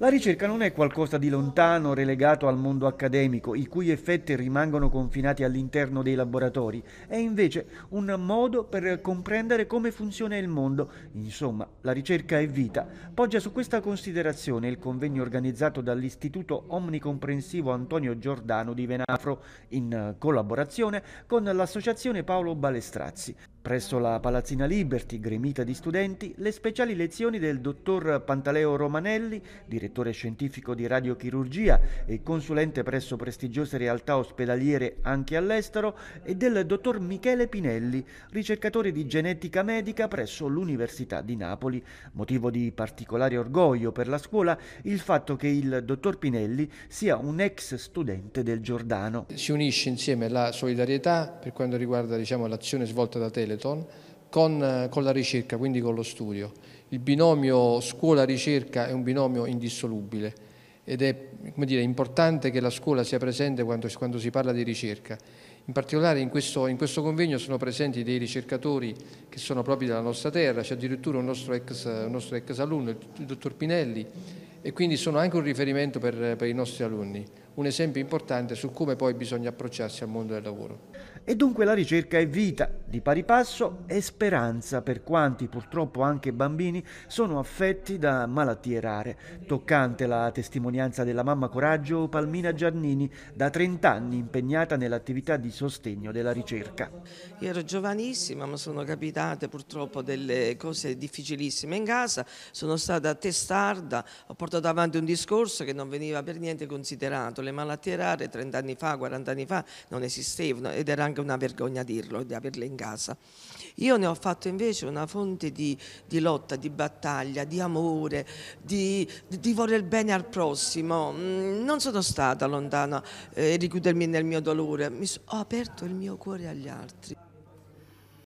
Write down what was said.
La ricerca non è qualcosa di lontano relegato al mondo accademico, i cui effetti rimangono confinati all'interno dei laboratori, è invece un modo per comprendere come funziona il mondo. Insomma, la ricerca è vita. Poggia su questa considerazione il convegno organizzato dall'Istituto Omnicomprensivo Antonio Giordano di Venafro, in collaborazione con l'Associazione Paolo Balestrazzi. Presso la Palazzina Liberty, gremita di studenti, le speciali lezioni del dottor Pantaleo Romanelli, direttore scientifico di radiochirurgia e consulente presso prestigiose realtà ospedaliere anche all'estero, e del dottor Michele Pinelli, ricercatore di genetica medica presso l'Università di Napoli. Motivo di particolare orgoglio per la scuola il fatto che il dottor Pinelli sia un ex studente del Giordano. Si unisce insieme la solidarietà per quanto riguarda diciamo, l'azione svolta da Tele Telethon con, eh, con la ricerca, quindi con lo studio. Il binomio scuola-ricerca è un binomio indissolubile ed è dire, importante che la scuola sia presente quando, quando, si parla di ricerca. In particolare in questo, in questo, convegno sono presenti dei ricercatori che sono propri della nostra terra, c'è addirittura un nostro ex, un nostro ex alunno, il, il dottor Pinelli, e quindi sono anche un riferimento per, per i nostri alunni un esempio importante su come poi bisogna approcciarsi al mondo del lavoro. E dunque la ricerca è vita, di pari passo è speranza per quanti purtroppo anche bambini sono affetti da malattie rare. Toccante la testimonianza della mamma Coraggio Palmina Giannini, da 30 anni impegnata nell'attività di sostegno della ricerca. Io ero giovanissima ma sono capitate purtroppo delle cose difficilissime in casa, sono stata testarda, ho portato avanti un discorso che non veniva per niente considerato, le malattie rare 30 anni fa, 40 anni fa non esistevano ed era anche una vergogna dirlo, di averle in casa. Io ne ho fatto invece una fonte di, di lotta, di battaglia, di amore, di, di, voler bene al prossimo. Mm, non sono stata lontana eh, e eh, richiudermi nel mio dolore, mi so, ho aperto il mio cuore agli altri.